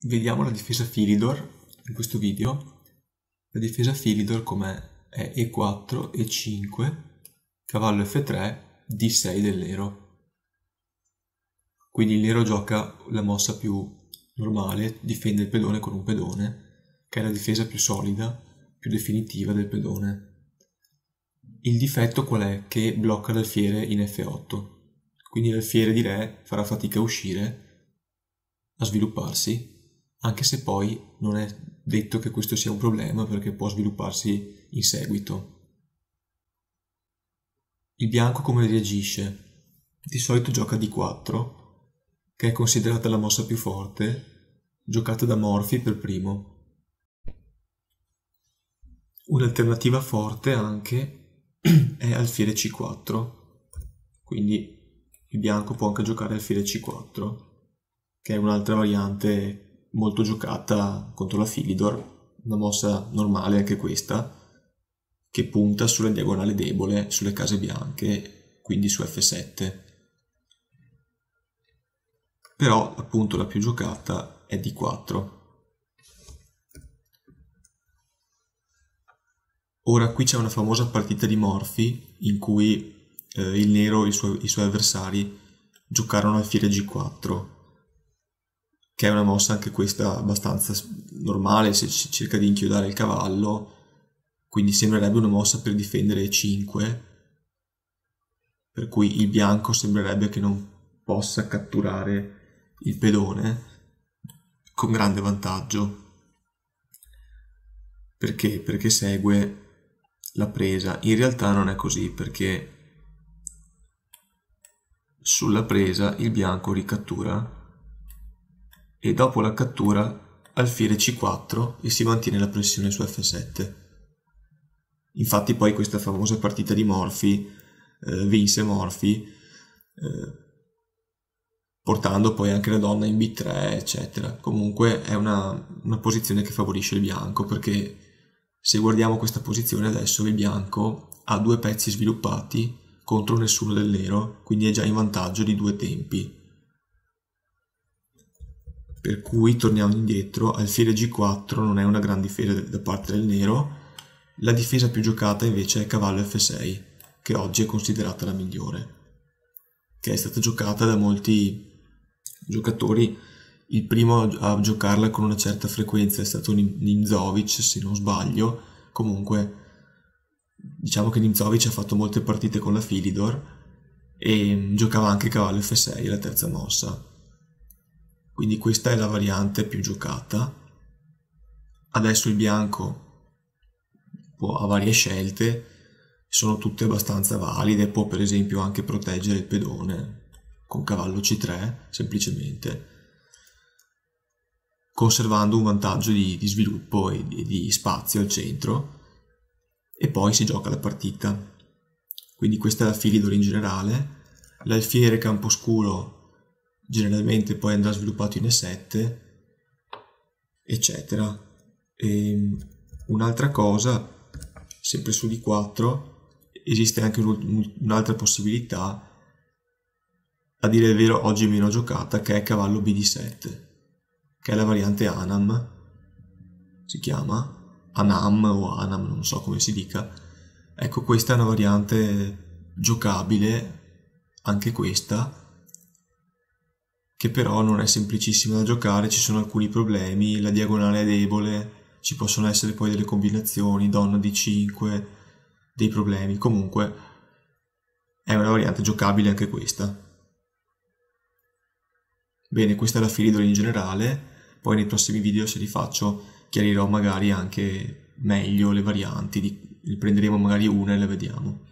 Vediamo la difesa Filidor in questo video. La difesa Filidor com'è? È E4, E5, cavallo F3, D6 dell'ero. Quindi il nero gioca la mossa più normale, difende il pedone con un pedone, che è la difesa più solida, più definitiva del pedone. Il difetto qual è? Che blocca l'alfiere in F8. Quindi l'alfiere di re farà fatica a uscire, a svilupparsi anche se poi non è detto che questo sia un problema perché può svilupparsi in seguito. Il bianco come reagisce? Di solito gioca d 4, che è considerata la mossa più forte, giocata da Morphy per primo. Un'alternativa forte anche è alfiere C4, quindi il bianco può anche giocare alfiere C4, che è un'altra variante molto giocata contro la Filidor, una mossa normale anche questa, che punta sulla diagonale debole sulle case bianche, quindi su F7. Però appunto la più giocata è D4. Ora qui c'è una famosa partita di Morphy in cui eh, il nero e i, i suoi avversari giocarono alfiere G4 che è una mossa anche questa abbastanza normale se si cerca di inchiodare il cavallo, quindi sembrerebbe una mossa per difendere 5, per cui il bianco sembrerebbe che non possa catturare il pedone con grande vantaggio. Perché? Perché segue la presa. In realtà non è così perché sulla presa il bianco ricattura e dopo la cattura alfiere C4 e si mantiene la pressione su F7. Infatti poi questa famosa partita di Morphy eh, vinse Morphy eh, portando poi anche la donna in B3 eccetera. Comunque è una, una posizione che favorisce il bianco perché se guardiamo questa posizione adesso il bianco ha due pezzi sviluppati contro nessuno del nero, quindi è già in vantaggio di due tempi per cui torniamo indietro, alfiere g4 non è una gran difesa da parte del nero, la difesa più giocata invece è cavallo f6, che oggi è considerata la migliore, che è stata giocata da molti giocatori, il primo a giocarla con una certa frequenza è stato Ninzovic, se non sbaglio, comunque diciamo che Ninzovic ha fatto molte partite con la Filidor e giocava anche cavallo f6, la terza mossa quindi questa è la variante più giocata. Adesso il bianco può, ha varie scelte, sono tutte abbastanza valide, può per esempio anche proteggere il pedone con cavallo C3 semplicemente, conservando un vantaggio di, di sviluppo e di, di spazio al centro e poi si gioca la partita. Quindi questa è la Filidor in generale, l'alfiere campo scuro generalmente poi andrà sviluppato in E7, eccetera. Ehm, un'altra cosa, sempre su D4, esiste anche un'altra possibilità, a dire il vero oggi meno giocata, che è cavallo BD7, che è la variante Anam, si chiama, Anam o Anam, non so come si dica. Ecco, questa è una variante giocabile, anche questa, che però non è semplicissima da giocare, ci sono alcuni problemi, la diagonale è debole, ci possono essere poi delle combinazioni, donna di 5, dei problemi. Comunque è una variante giocabile anche questa. Bene, questa è la Firidol in generale, poi nei prossimi video se li faccio chiarirò magari anche meglio le varianti, prenderemo magari una e le vediamo.